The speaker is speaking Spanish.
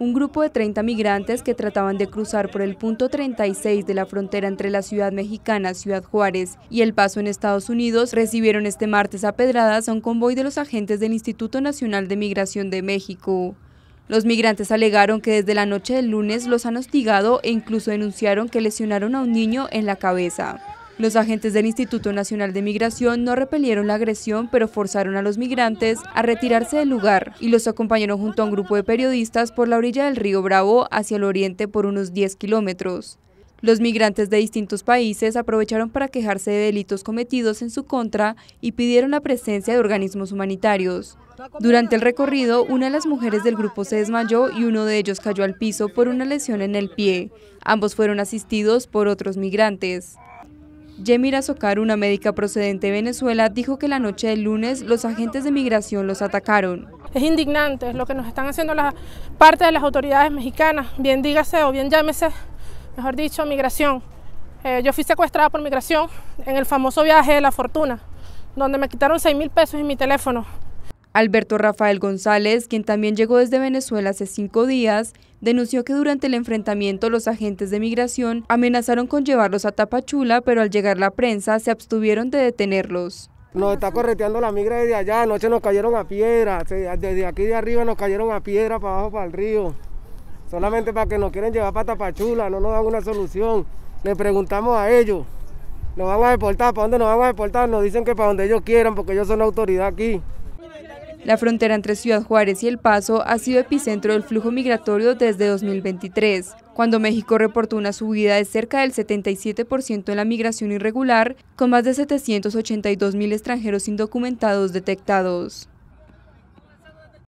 un grupo de 30 migrantes que trataban de cruzar por el punto 36 de la frontera entre la ciudad mexicana Ciudad Juárez y El Paso en Estados Unidos recibieron este martes a pedradas a un convoy de los agentes del Instituto Nacional de Migración de México. Los migrantes alegaron que desde la noche del lunes los han hostigado e incluso denunciaron que lesionaron a un niño en la cabeza. Los agentes del Instituto Nacional de Migración no repelieron la agresión, pero forzaron a los migrantes a retirarse del lugar y los acompañaron junto a un grupo de periodistas por la orilla del río Bravo hacia el oriente por unos 10 kilómetros. Los migrantes de distintos países aprovecharon para quejarse de delitos cometidos en su contra y pidieron la presencia de organismos humanitarios. Durante el recorrido, una de las mujeres del grupo se desmayó y uno de ellos cayó al piso por una lesión en el pie. Ambos fueron asistidos por otros migrantes. Yemira Socar, una médica procedente de Venezuela, dijo que la noche del lunes los agentes de migración los atacaron. Es indignante lo que nos están haciendo las parte de las autoridades mexicanas, bien dígase o bien llámese, mejor dicho, migración. Eh, yo fui secuestrada por migración en el famoso viaje de la fortuna, donde me quitaron 6 mil pesos y mi teléfono. Alberto Rafael González, quien también llegó desde Venezuela hace cinco días, denunció que durante el enfrentamiento los agentes de migración amenazaron con llevarlos a Tapachula, pero al llegar la prensa se abstuvieron de detenerlos. Nos está correteando la migra desde allá, anoche nos cayeron a piedra, desde aquí de arriba nos cayeron a piedra para abajo para el río. Solamente para que nos quieren llevar para Tapachula, no nos dan una solución. Le preguntamos a ellos, nos van a deportar, ¿para dónde nos van a deportar? Nos dicen que para donde ellos quieran, porque ellos son la autoridad aquí. La frontera entre Ciudad Juárez y El Paso ha sido epicentro del flujo migratorio desde 2023, cuando México reportó una subida de cerca del 77% en la migración irregular, con más de 782 mil extranjeros indocumentados detectados.